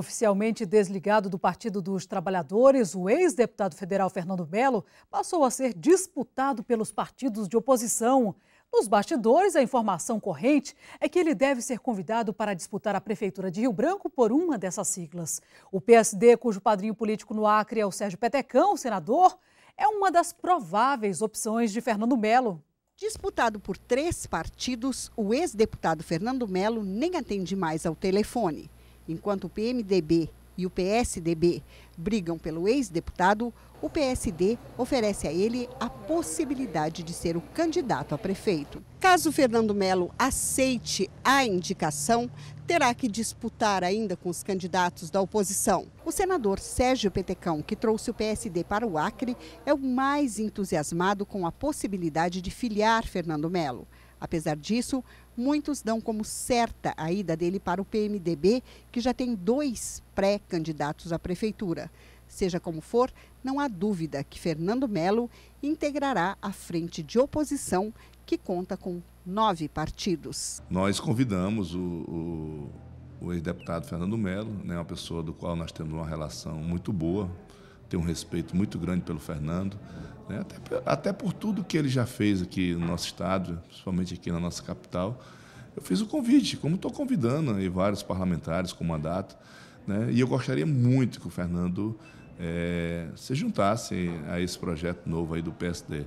Oficialmente desligado do Partido dos Trabalhadores, o ex-deputado federal Fernando Melo passou a ser disputado pelos partidos de oposição. Nos bastidores, a informação corrente é que ele deve ser convidado para disputar a Prefeitura de Rio Branco por uma dessas siglas. O PSD, cujo padrinho político no Acre é o Sérgio Petecão, senador, é uma das prováveis opções de Fernando Melo. Disputado por três partidos, o ex-deputado Fernando Melo nem atende mais ao telefone. Enquanto o PMDB e o PSDB brigam pelo ex-deputado, o PSD oferece a ele a possibilidade de ser o candidato a prefeito. Caso Fernando Melo aceite a indicação, terá que disputar ainda com os candidatos da oposição. O senador Sérgio Petecão, que trouxe o PSD para o Acre, é o mais entusiasmado com a possibilidade de filiar Fernando Melo. Apesar disso, muitos dão como certa a ida dele para o PMDB, que já tem dois pré-candidatos à prefeitura. Seja como for, não há dúvida que Fernando Melo integrará a frente de oposição, que conta com nove partidos. Nós convidamos o, o, o ex-deputado Fernando Melo, né, uma pessoa do qual nós temos uma relação muito boa, tenho um respeito muito grande pelo Fernando, né? até, até, por tudo que ele já fez aqui no nosso estado, principalmente aqui na nossa capital. Eu fiz o convite, como estou convidando aí vários parlamentares com mandato, né? e eu gostaria muito que o Fernando é, se juntasse a esse projeto novo aí do PSD.